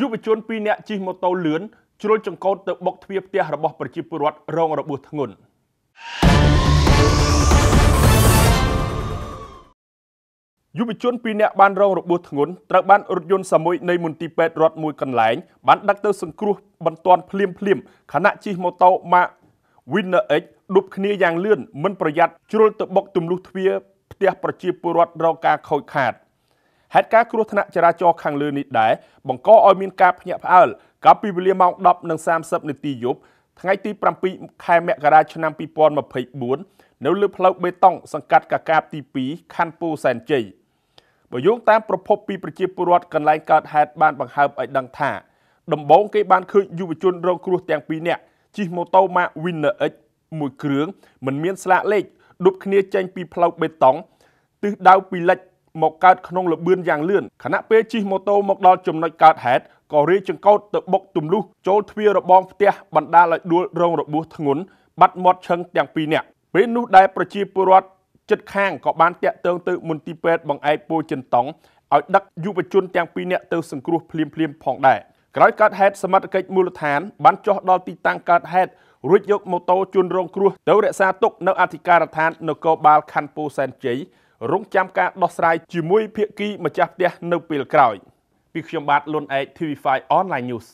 យុវជន2នាក់ជិះម៉ូតូលឿនជ្រុលចង្កូតទៅបុកទ្វារផ្ទះរបស់ប្រជាពលរដ្ឋរងរបួសធ្ងន់យុវជន2នាក់បានរងរបួសធ្ងន់ត្រូវបានរថយន្តសាមួយនៃមន្ទីរពេទ្យរដ្ឋមួយកន្លែងបានដឹកទៅសង្គ្រោះបន្ទាន់ភ្លាមភ្លាមខណៈជិះម៉ូតូម៉ាក Winner X ដុបគ្នាយ៉ាងលឿនមិនប្រយ័ត្នជ្រុលទៅបុកទម្លុះទ្វារផ្ទះប្រជាពលរដ្ឋរងការខូចខាត។ហេតុការណ៍គ្រោះថ្នាក់ចរាចរណ៍ខាងលើនេះដែរបង្កឲ្យមានការភ្ញាក់ផ្អើលកាលពីវេលាម៉ោង10:30នាទីយប់ថ្ងៃទី7ខែមករាឆ្នាំ2024នៅលើផ្លូវបេតុងសង្កាត់កាកាបទី2ខណ្ឌពោធិ៍សែនជ័យបើយោងតាមប្រភពពីប្រជាពលរដ្ឋកន្លែងកើតហេតុបានបង្ហើបឲ្យដឹងថាដំបូងគេបានឃើញយុវជនរងគ្រោះទាំងពីរនាក់ជិះម៉ូតូម៉ាក Winner X មួយគ្រឿងមិនមានស្លាកលេខដុបគ្នាចេញពីផ្លូវបេតុងទិសដៅពីលិចមកកើតក្នុងលបឿនយ៉ាងលឿនខណៈពេលជិះម៉ូតូមកដល់ចំណុចកើតហេតុក៏រាយចង្កោតទៅបុកទម្លុះចូលទ្វាររបងផ្ទះបណ្ដាលឲ្យដួលរងរបួសធ្ងន់បាត់មាត់ឈឹងទាំងពីរនាក់ពេលនោះដែរប្រជាពលរដ្ឋជិតខាងក៏បានតាក់ទងទៅមន្ទីរពេទ្យបង្អែកពោធិ៍ចិនតុងឲ្យដឹកយុវជនទាំងពីរនាក់ទៅសង្គ្រោះភ្លាមភ្លាមផងដែរក្រោយកើតហេតុសមត្ថកិច្ចមូលដ្ឋាន បានចុះដល់ទីតាំងកើតហេតុរួចយកម៉ូតូជនរងគ្រោះទៅរក្សាទុកនៅអធិការដ្ឋាននគរបាលខណ្ឌពោធិ៍សែនជ័យរងចាំការដោះស្រាយជាមួយភាគីម្ចាស់ផ្ទះនៅពេលក្រោយពីខ្ញុំបាទលុនឯក TV5 Online News